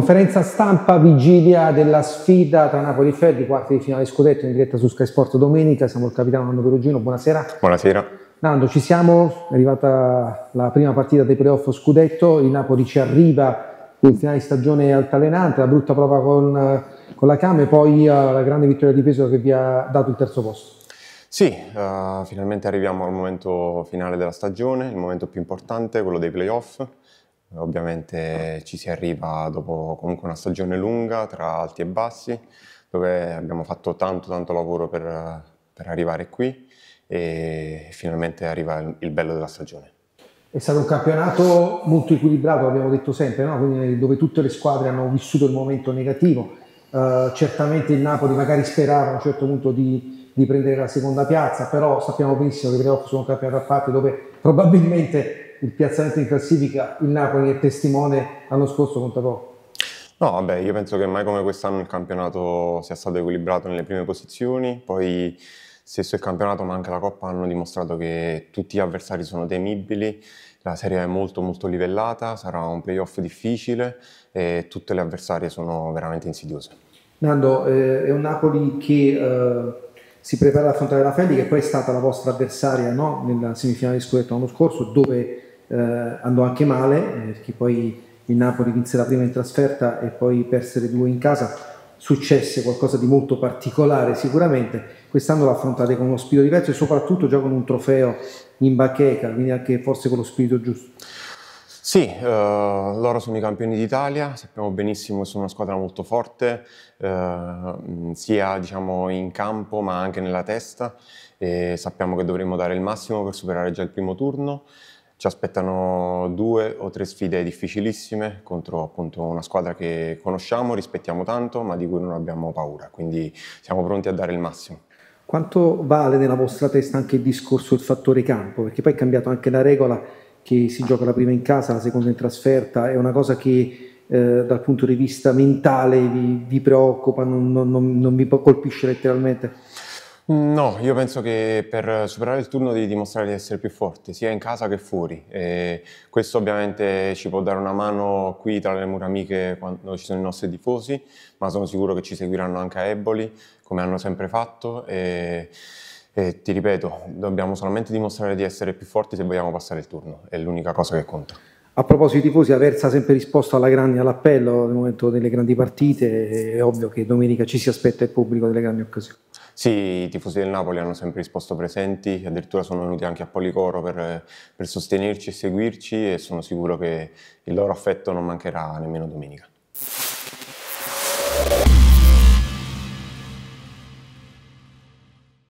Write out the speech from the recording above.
Conferenza stampa vigilia della sfida tra Napoli e Ferri, quarti di finale scudetto in diretta su Sky Sport domenica. Siamo il capitano Nando Perugino, buonasera. Buonasera. Nando, ci siamo, è arrivata la prima partita dei playoff scudetto, il Napoli ci arriva in finale di stagione altalenante, la brutta prova con, con la Came, poi eh, la grande vittoria di peso che vi ha dato il terzo posto. Sì, uh, finalmente arriviamo al momento finale della stagione, il momento più importante, quello dei playoff. Ovviamente ci si arriva dopo comunque una stagione lunga tra alti e bassi, dove abbiamo fatto tanto tanto lavoro per, per arrivare qui e finalmente arriva il, il bello della stagione. È stato un campionato molto equilibrato, l'abbiamo detto sempre, no? Eh, dove tutte le squadre hanno vissuto il momento negativo. Uh, certamente il Napoli magari sperava a un certo punto di, di prendere la seconda piazza, però sappiamo benissimo che i playoff sono un a parte dove probabilmente il piazzamento in classifica, il Napoli è testimone l'anno scorso conta poco. No, vabbè, io penso che mai come quest'anno il campionato sia stato equilibrato nelle prime posizioni, poi stesso il campionato ma anche la Coppa hanno dimostrato che tutti gli avversari sono temibili, la serie è molto molto livellata, sarà un playoff difficile e tutte le avversarie sono veramente insidiose. Nando, eh, è un Napoli che eh, si prepara ad affrontare la Fendi, che poi è stata la vostra avversaria no? nella semifinale di scudetto l'anno scorso, dove eh, andò anche male eh, perché poi il Napoli vinse la prima in trasferta e poi perse le due in casa successe qualcosa di molto particolare sicuramente quest'anno lo affrontate con uno spirito diverso e soprattutto già con un trofeo in bacheca quindi anche forse con lo spirito giusto sì, eh, loro sono i campioni d'Italia, sappiamo benissimo che sono una squadra molto forte, eh, sia diciamo, in campo ma anche nella testa e sappiamo che dovremo dare il massimo per superare già il primo turno. Ci aspettano due o tre sfide difficilissime contro appunto una squadra che conosciamo, rispettiamo tanto, ma di cui non abbiamo paura, quindi siamo pronti a dare il massimo. Quanto vale nella vostra testa anche il discorso del fattore campo? Perché poi è cambiato anche la regola che si gioca la prima in casa, la seconda in trasferta, è una cosa che eh, dal punto di vista mentale vi, vi preoccupa, non, non, non, non vi colpisce letteralmente? No, io penso che per superare il turno devi dimostrare di essere più forti, sia in casa che fuori. E questo ovviamente ci può dare una mano qui tra le mura amiche quando ci sono i nostri tifosi, ma sono sicuro che ci seguiranno anche a Eboli, come hanno sempre fatto. E, e ti ripeto, dobbiamo solamente dimostrare di essere più forti se vogliamo passare il turno, è l'unica cosa che conta. A proposito di tifosi, Aversa ha sempre risposto alla grande, all'appello nel momento delle grandi partite, è ovvio che domenica ci si aspetta il pubblico delle grandi occasioni. Sì, i tifosi del Napoli hanno sempre risposto presenti, addirittura sono venuti anche a Policoro per, per sostenerci e seguirci e sono sicuro che il loro affetto non mancherà nemmeno domenica.